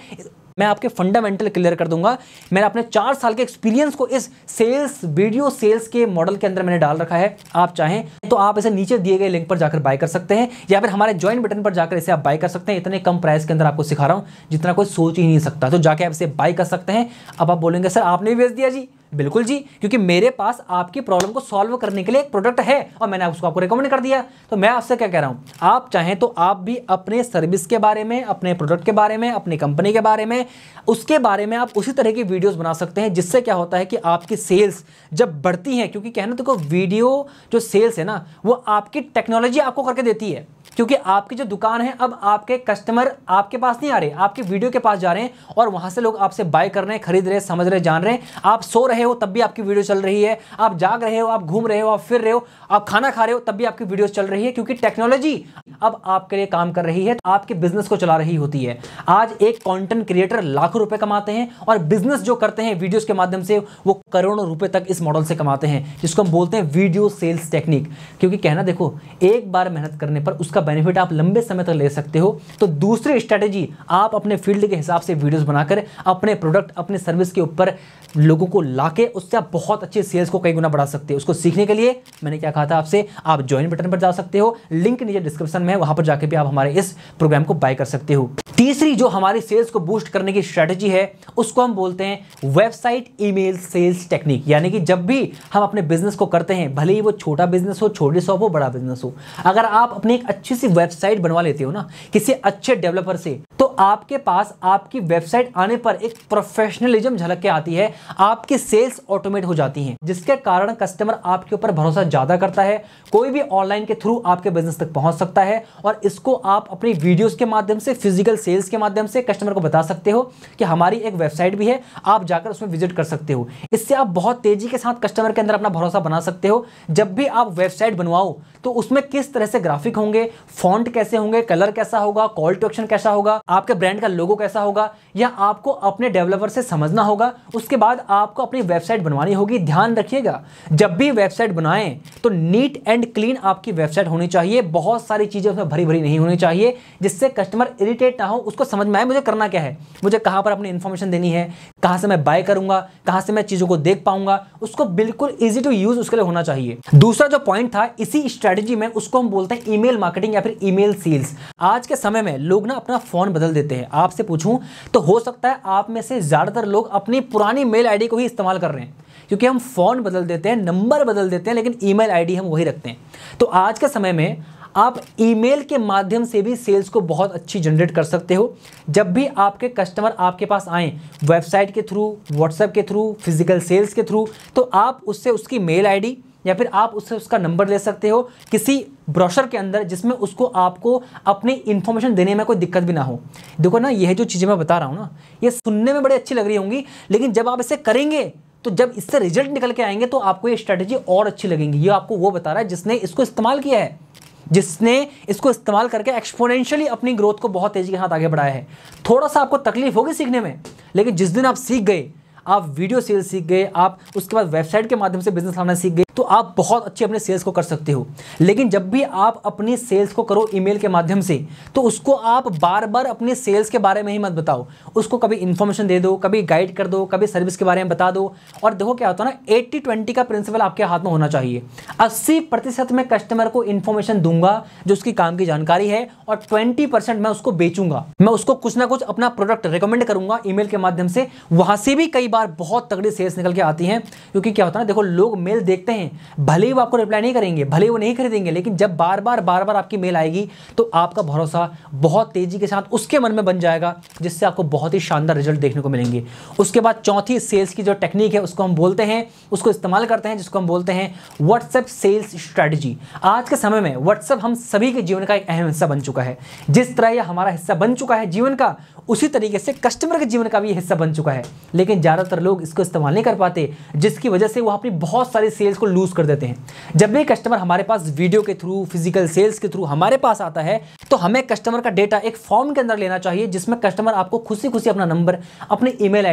मैं आपके फंडामेंटल क्लियर कर दूंगा मैंने अपने चार साल के एक्सपीरियंस को इस सेल्स वीडियो सेल्स के मॉडल के अंदर मैंने डाल रखा है आप चाहें तो आप इसे नीचे दिए गए लिंक पर जाकर बाय कर सकते हैं या फिर हमारे ज्वाइन बटन पर जाकर इसे आप बाय कर सकते हैं इतने कम प्राइस के अंदर आपको सिखा रहा हूँ जितना कोई सोच ही नहीं सकता तो जाके आप इसे बाय कर सकते हैं अब आप बोलेंगे सर आपने भी बेच दिया जी बिल्कुल जी क्योंकि मेरे पास आपकी प्रॉब्लम को सॉल्व करने के लिए एक प्रोडक्ट है और मैंने उसको आपको रिकमेंड कर दिया तो मैं आपसे क्या कह रहा हूँ आप चाहें तो आप भी अपने सर्विस के बारे में अपने प्रोडक्ट के बारे में अपनी कंपनी के बारे में उसके बारे में आप उसी तरह की वीडियोज़ बना सकते हैं जिससे क्या होता है कि आपकी सेल्स जब बढ़ती हैं क्योंकि कहना देखो तो वीडियो जो सेल्स है ना वो आपकी टेक्नोलॉजी आपको करके देती है क्योंकि आपकी जो दुकान है अब आपके कस्टमर आपके पास नहीं आ रहे आपके वीडियो के पास जा रहे हैं और वहां से लोग आपसे बाय कर रहे हैं खरीद रहे समझ रहे जान रहे हैं आप सो रहे हो तब भी आपकी वीडियो चल रही है आप जाग रहे हो आप घूम रहे हो आप फिर रहे हो आप खाना खा रहे हो तब भी आपकी वीडियो चल रही है क्योंकि टेक्नोलॉजी अब आपके लिए काम कर रही है तो आपके बिजनेस को चला रही होती है आज एक कंटेंट क्रिएटर लाखों रुपए कमाते हैं और बिजनेस जो करते हैं वीडियोस के माध्यम से वो करोड़ों रुपए तक इस मॉडल से कमाते हैं जिसको हम बोलते हैं वीडियो सेल्स टेक्निक क्योंकि कहना देखो एक बार मेहनत करने पर उसका बेनिफिट आप लंबे समय तक ले सकते हो तो दूसरी स्ट्रैटेजी आप अपने फील्ड के हिसाब से वीडियोस बनाकर अपने प्रोडक्ट अपने सर्विस के ऊपर लोगों को ला के उससे आप बहुत अच्छे सेल्स को कई गुना बढ़ा सकते हो उसको सीखने के लिए मैंने क्या कहा था आपसे आप ज्वाइन बटन पर जा सकते हो लिंक नीचे डिस्क्रिप्शन में है वहां पर जाकर भी आप हमारे इस प्रोग्राम को बाय कर सकते हो तीसरी जो हमारी सेल्स को बूस्ट करने की स्ट्रैटेजी है उसको हम बोलते हैं वेबसाइट ईमेल सेल्स टेक्निक यानी कि जब भी हम अपने बिजनेस को करते हैं भले ही वो छोटा बिजनेस हो छोटी शॉप हो बड़ा बिजनेस हो अगर आप अपने एक अच्छे अच्छी सी वेबसाइट बनवा लेते हो ना किसी अच्छे डेवलपर से तो आपके पास आपकी वेबसाइट आने पर एक प्रोफेशनलिज्म झलक के आती है आपकी सेल्स ऑटोमेट हो जाती हैं जिसके कारण कस्टमर आपके ऊपर भरोसा ज़्यादा करता है कोई भी ऑनलाइन के थ्रू आपके बिजनेस तक पहुंच सकता है और इसको आप अपनी वीडियोस के माध्यम से फिजिकल सेल्स के माध्यम से कस्टमर को बता सकते हो कि हमारी एक वेबसाइट भी है आप जाकर उसमें विजिट कर सकते हो इससे आप बहुत तेज़ी के साथ कस्टमर के अंदर अपना भरोसा बना सकते हो जब भी आप वेबसाइट बनवाओ तो उसमें किस तरह से ग्राफिक होंगे फॉन्ट कैसे होंगे कलर कैसा होगा कॉल टू एक्शन कैसा होगा आपके ब्रांड का लोगो कैसा होगा या आपको अपने डेवलपर से समझना होगा उसके बाद आपको अपनी वेबसाइट बनवानी होगी ध्यान रखिएगा जब भी वेबसाइट बनाएं तो नीट एंड क्लीन आपकी वेबसाइट होनी चाहिए बहुत सारी चीज़ें उसमें भरी भरी नहीं होनी चाहिए जिससे कस्टमर इरिटेट ना हो उसको समझ में आए मुझे करना क्या है मुझे कहां पर अपनी इंफॉर्मेशन देनी है कहां से मैं बाय करूंगा कहां से मैं चीज़ों को देख पाऊंगा उसको बिल्कुल ईजी टू यूज़ उसके लिए होना चाहिए दूसरा जो पॉइंट था इसी स्ट्रेटेजी में उसको हम बोलते हैं ईमेल मार्केटिंग मार्केटिंग या फिर ईमेल सेल्स आज के समय में लोग ना अपना फ़ोन बदल देते हैं आपसे पूछूं तो हो सकता है आप में से ज़्यादातर लोग अपनी पुरानी मेल आईडी को ही इस्तेमाल कर रहे हैं क्योंकि हम फ़ोन बदल देते हैं नंबर बदल देते हैं लेकिन ईमेल आईडी हम वही रखते हैं तो आज के समय में आप ईमेल के माध्यम से भी सेल्स को बहुत अच्छी जनरेट कर सकते हो जब भी आपके कस्टमर आपके पास आए वेबसाइट के थ्रू व्हाट्सएप के थ्रू फिजिकल सेल्स के थ्रू तो आप उससे उसकी मेल आईडी या फिर आप उससे उसका नंबर ले सकते हो किसी ब्रोशर के अंदर जिसमें उसको आपको अपनी इन्फॉर्मेशन देने में कोई दिक्कत भी ना हो देखो ना यह जो चीज़ें मैं बता रहा हूँ ना ये सुनने में बड़ी अच्छी लग रही होंगी लेकिन जब आप इसे करेंगे तो जब इससे रिजल्ट निकल के आएंगे तो आपको ये स्ट्रैटेजी और अच्छी लगेंगी ये आपको वो बता रहा है जिसने इसको इस्तेमाल किया है जिसने इसको इस्तेमाल करके एक्सपोनेंशियली अपनी ग्रोथ को बहुत तेज़ी के साथ आगे बढ़ाया है थोड़ा सा आपको तकलीफ होगी सीखने में लेकिन जिस दिन आप सीख गए आप वीडियो सेल्स सीख गए आप उसके बाद वेबसाइट के माध्यम से बिजनेस लाना सीख गए तो आप बहुत अच्छे अपने सेल्स को कर सकते हो लेकिन जब भी आप अपनी सेल्स को करो ईमेल के माध्यम से तो उसको आप बार बार अपने सेल्स के बारे में ही मत बताओ उसको कभी इन्फॉर्मेशन दे दो कभी गाइड कर दो कभी सर्विस के बारे में बता दो और देखो क्या होता है ना एट्टी ट्वेंटी का प्रिंसिपल आपके हाथ में होना चाहिए अस्सी प्रतिशत में कस्टमर को इन्फॉर्मेशन दूंगा जो उसकी काम की जानकारी है और ट्वेंटी परसेंट मैं उसको बेचूंगा मैं उसको कुछ ना कुछ अपना प्रोडक्ट रिकमेंड करूंगा ईमेल के माध्यम से वहां से भी कई बार बार बहुत तगड़ी सेल्स निकल के आती हैं क्योंकि क्या होता है ना देखो लोग मेल देखते हैं भले ही वो आपको रिप्लाई नहीं करेंगे भले ही वो नहीं खरीदेंगे लेकिन जब बार बार बार बार आपकी मेल आएगी तो आपका भरोसा बहुत तेज़ी के साथ उसके मन में बन जाएगा जिससे आपको बहुत ही शानदार रिजल्ट देखने को मिलेंगे उसके बाद चौथी सेल्स की जो टेक्निक है उसको हम बोलते हैं उसको इस्तेमाल करते हैं जिसको हम बोलते हैं व्हाट्सएप सेल्स स्ट्रैटेजी आज के समय में व्हाट्सएप हम सभी के जीवन का एक अहम हिस्सा बन चुका है जिस तरह यह हमारा हिस्सा बन चुका है जीवन का उसी तरीके से कस्टमर के जीवन का भी हिस्सा बन चुका है लेकिन ज़्यादा ज़्यादातर लोग इसको इस्तेमाल नहीं कर पाते जिसकी वजह से वो अपनी बहुत सारी सेल्स को लूज़ कर देते हैं जब भी कस्टमर हमारे पास वीडियो के थ्रू फिजिकल सेल्स के थ्रू हमारे पास आता है तो हमें कस्टमर का डेटा एक फॉर्म के अंदर लेना चाहिए जिसमें कस्टमर आपको खुशी खुशी अपना नंबर अपनी ई मेल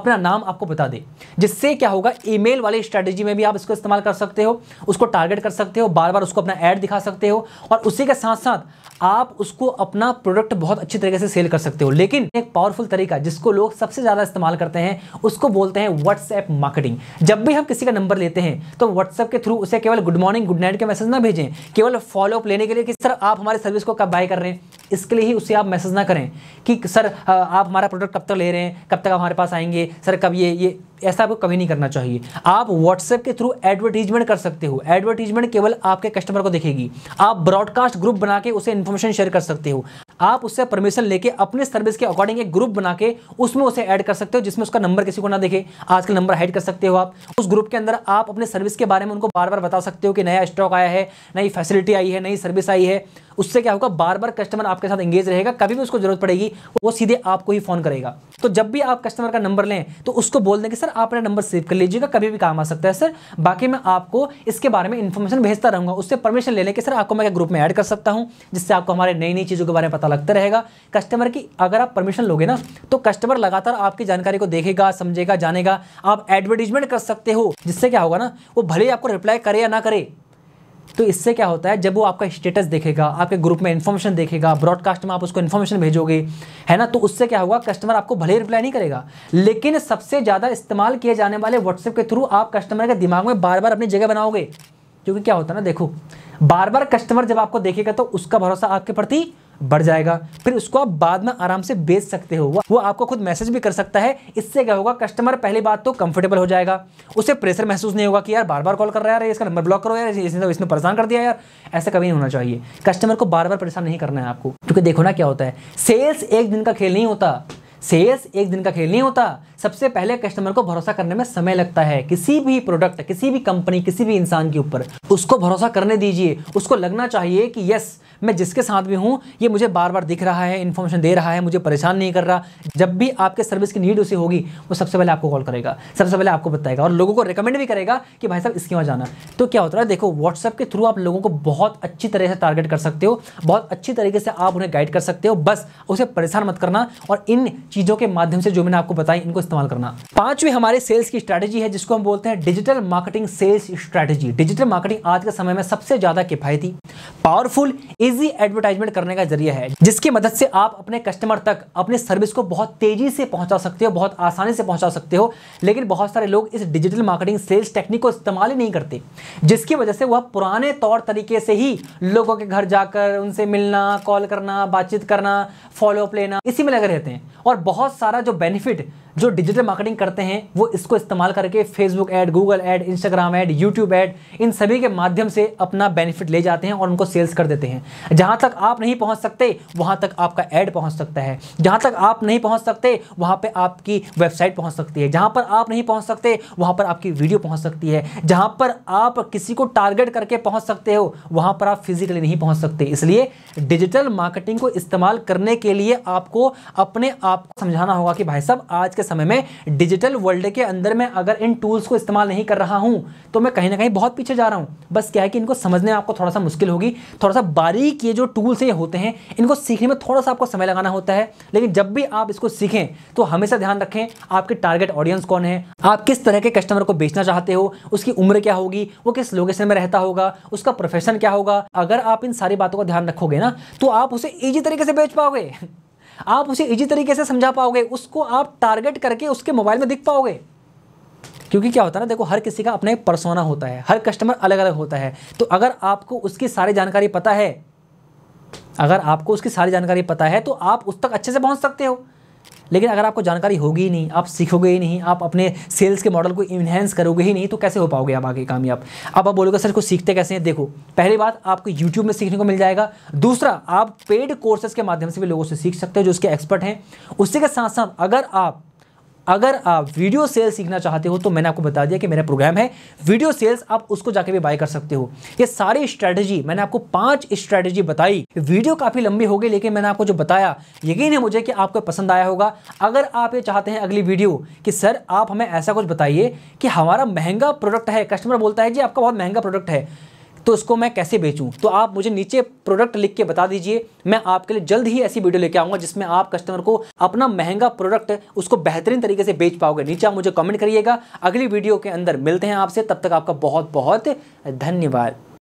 अपना नाम आपको बता दे जिससे क्या होगा ई मेल वाली स्ट्रैटेजी में भी आप इसको इस्तेमाल कर सकते हो उसको टारगेट कर सकते हो बार बार उसको अपना ऐड दिखा सकते हो और उसी के साथ साथ आप उसको अपना प्रोडक्ट बहुत अच्छी तरीके से सेल कर सकते हो लेकिन एक पावरफुल तरीका जिसको लोग सबसे ज़्यादा इस्तेमाल करते हैं उसको बोलते हैं व्हाट्सएप मार्केटिंग जब भी हम किसी का नंबर लेते हैं तो व्हाट्सएप के थ्रू उसे केवल गुड मॉर्निंग गुड नाइट के मैसेज ना भेजें केवल फॉलोअप लेने के लिए कि सर आप हमारे सर्विस को कब बाय कर रहे हैं इसके लिए ही उसे आप मैसेज ना करें कि सर आप हमारा प्रोडक्ट कब तक ले रहे हैं कब तक हमारे पास आएंगे सर कब ये ये ऐसा आपको कभी नहीं करना चाहिए आप व्हाट्सएप के थ्रू एडवर्टीजमेंट कर सकते हो एडवर्टीजमेंट केवल आपके कस्टमर को दिखेगी आप ब्रॉडकास्ट ग्रुप बना के उसे इन्फॉर्मेशन शेयर कर सकते हो आप उससे परमिशन लेके अपने सर्विस के अकॉर्डिंग एक ग्रुप बना के उसमें उसे ऐड कर सकते हो जिसमें उसका नंबर किसी को ना देखे आजकल नंबर हाइड कर सकते हो आप उस ग्रुप के अंदर आप अपने सर्विस के बारे में उनको बार बार बता सकते हो कि नया स्टॉक आया है नई फैसिलिटी आई है नई सर्विस आई है उससे क्या होगा बार बार कस्टमर आपके साथ एंगेज रहेगा कभी भी उसको जरूरत पड़ेगी वो सीधे आपको ही फोन करेगा तो जब भी आप कस्टमर का नंबर लें तो उसको बोल दें कि सर आप मेरा नंबर सेव कर लीजिएगा कभी भी काम आ सकता है सर बाकी मैं आपको इसके बारे में इन्फॉर्मेशन भेजता रहूंगा उससे परमिशन ले लें कि सर आपको मैं ग्रुप में ऐड कर सकता हूँ जिससे आपको हमारे नई नई चीज़ों के बारे में पता लगता रहेगा कस्टमर की अगर आप परमिशन लोगे ना तो कस्टमर लगातार आपकी जानकारी को देखेगा समझेगा जानेगा आप एडवर्टीजमेंट कर सकते हो जिससे क्या होगा ना वो भले ही आपको रिप्लाई करे या ना करे तो इससे क्या होता है जब वो आपका स्टेटस देखेगा आपके ग्रुप में इन्फॉर्मेशन देखेगा ब्रॉडकास्ट में आप उसको इन्फॉर्मेशन भेजोगे है ना तो उससे क्या होगा कस्टमर आपको भले ही रिप्लाई नहीं करेगा लेकिन सबसे ज़्यादा इस्तेमाल किए जाने वाले व्हाट्सएप के थ्रू आप कस्टमर के दिमाग में बार बार अपनी जगह बनाओगे क्योंकि क्या होता है ना देखो बार बार कस्टमर जब आपको देखेगा तो उसका भरोसा आपके प्रति बढ़ जाएगा फिर उसको आप बाद में आराम से बेच सकते हो वो आपको खुद मैसेज भी कर सकता है इससे क्या होगा कस्टमर पहली बात तो कंफर्टेबल हो जाएगा उसे प्रेशर महसूस नहीं होगा कि यार बार बार कॉल कर रहा है इसका नंबर ब्लॉक करो यार इसने तो इसने परेशान कर दिया यार ऐसा कभी नहीं होना चाहिए कस्टमर को बार बार परेशान नहीं करना है आपको क्योंकि देखो ना क्या होता है सेल्स एक दिन का खेल नहीं होता सेल्स एक दिन का खेल नहीं होता सबसे पहले कस्टमर को भरोसा करने में समय लगता है किसी भी प्रोडक्ट किसी भी कंपनी किसी भी इंसान के ऊपर उसको भरोसा करने दीजिए उसको लगना चाहिए कि यस मैं जिसके साथ भी हूँ ये मुझे बार बार दिख रहा है इन्फॉर्मेशन दे रहा है मुझे परेशान नहीं कर रहा जब भी आपके सर्विस की नीड उसे होगी वो सबसे पहले आपको कॉल करेगा सबसे पहले आपको बताएगा और लोगों को रिकमेंड भी करेगा कि भाई साहब इसके वहाँ जाना तो क्या होता है देखो व्हाट्सअप के थ्रू आप लोगों को बहुत अच्छी तरह से टारगेट कर सकते हो बहुत अच्छी तरीके से आप उन्हें गाइड कर सकते हो बस उसे परेशान मत करना और इन चीज़ों के माध्यम से जो मैंने आपको बताई इनको इस्तेमाल करना पांचवी हमारे सेल्स की स्ट्रैटेजी है जिसको हम बोलते हैं digital marketing sales strategy digital marketing आज के समय में सबसे ज़्यादा किफायती पावरफुल इजी एडवर्टाइजमेंट करने का जरिया है जिसकी मदद से आप अपने कस्टमर तक अपने सर्विस को बहुत तेजी से पहुंचा सकते हो बहुत आसानी से पहुंचा सकते हो लेकिन बहुत सारे लोग इस डिजिटल मार्केटिंग सेल्स टेक्निक को इस्तेमाल ही नहीं करते जिसकी वजह से वह पुराने तौर तरीके से ही लोगों के घर जाकर उनसे मिलना कॉल करना बातचीत करना फॉलोअप लेना इसी में लगे रहते हैं और बहुत सारा जो बेनिफिट जो डिजिटल मार्केटिंग करते हैं वो इसको इस्तेमाल करके Facebook ad Google ad Instagram ad YouTube ad इन सभी के माध्यम से अपना बेनिफिट ले जाते हैं और उनको सेल्स कर देते हैं जहाँ तक आप नहीं पहुँच सकते वहाँ तक आपका ऐड पहुँच सकता है जहाँ तक आप नहीं पहुँच सकते वहाँ पर आपकी वेबसाइट पहुँच सकती है जहाँ पर आप नहीं पहुँच सकते वहाँ पर आपकी वीडियो पहुँच सकती है जहाँ पर आप किसी को टारगेट करके पहुँच सकते हो वहाँ पर आप फिजिकली नहीं पहुँच सकते इसलिए डिजिटल मार्केटिंग को इस्तेमाल करने के लिए आपको अपने आप को समझाना होगा कि भाई साहब आज के समय में डिजिटल वर्ल्ड के अंदर में अगर इन टूल्स को इस्तेमाल नहीं कर रहा हूं तो मैं कहीं ना कहीं बहुत पीछे जा रहा हूं बस क्या है कि इनको समझने आपको थोड़ा सा मुश्किल होगी थोड़ा सा बारीक ये जो टूल्स ये होते हैं इनको सीखने में थोड़ा सा आपको समय लगाना होता है लेकिन जब भी आप इसको सीखें तो हमेशा ध्यान रखें आपके टारगेट ऑडियंस कौन है आप किस तरह के कस्टमर को बेचना चाहते हो उसकी उम्र क्या होगी वो किस लोकेशन में रहता होगा उसका प्रोफेशन क्या होगा अगर आप इन सारी बातों का ध्यान रखोगे ना तो आप उसे ईजी तरीके से बेच पाओगे आप उसे इजी तरीके से समझा पाओगे उसको आप टारगेट करके उसके मोबाइल में दिख पाओगे क्योंकि क्या होता है ना देखो हर किसी का अपना एक परसोना होता है हर कस्टमर अलग अलग होता है तो अगर आपको उसकी सारी जानकारी पता है अगर आपको उसकी सारी जानकारी पता है तो आप उस तक अच्छे से पहुंच सकते हो लेकिन अगर आपको जानकारी होगी ही नहीं आप सीखोगे ही नहीं आप अपने सेल्स के मॉडल को इन्हेंस करोगे ही नहीं तो कैसे हो पाओगे आप आगे कामयाब अब आप बोलोगे सर कुछ सीखते कैसे हैं देखो पहली बात आपको यूट्यूब में सीखने को मिल जाएगा दूसरा आप पेड कोर्सेज के माध्यम से भी लोगों से सीख सकते हो जो उसके एक्सपर्ट हैं उसी के साथ साथ अगर आप अगर आप वीडियो सेल्स सीखना चाहते हो तो मैंने आपको बता दिया कि मेरा प्रोग्राम है वीडियो सेल्स आप उसको जाके भी बाय कर सकते हो ये सारी स्ट्रेटेजी मैंने आपको पांच स्ट्रेटेजी बताई वीडियो काफ़ी लंबी हो गई लेकिन मैंने आपको जो बताया यकीन है मुझे कि आपको पसंद आया होगा अगर आप ये चाहते हैं अगली वीडियो कि सर आप हमें ऐसा कुछ बताइए कि हमारा महंगा प्रोडक्ट है कस्टमर बोलता है जी आपका बहुत महंगा प्रोडक्ट है तो इसको मैं कैसे बेचूँ तो आप मुझे नीचे प्रोडक्ट लिख के बता दीजिए मैं आपके लिए जल्द ही ऐसी वीडियो लेके आऊँगा जिसमें आप कस्टमर को अपना महंगा प्रोडक्ट उसको बेहतरीन तरीके से बेच पाओगे नीचे आप मुझे कमेंट करिएगा अगली वीडियो के अंदर मिलते हैं आपसे तब तक आपका बहुत बहुत धन्यवाद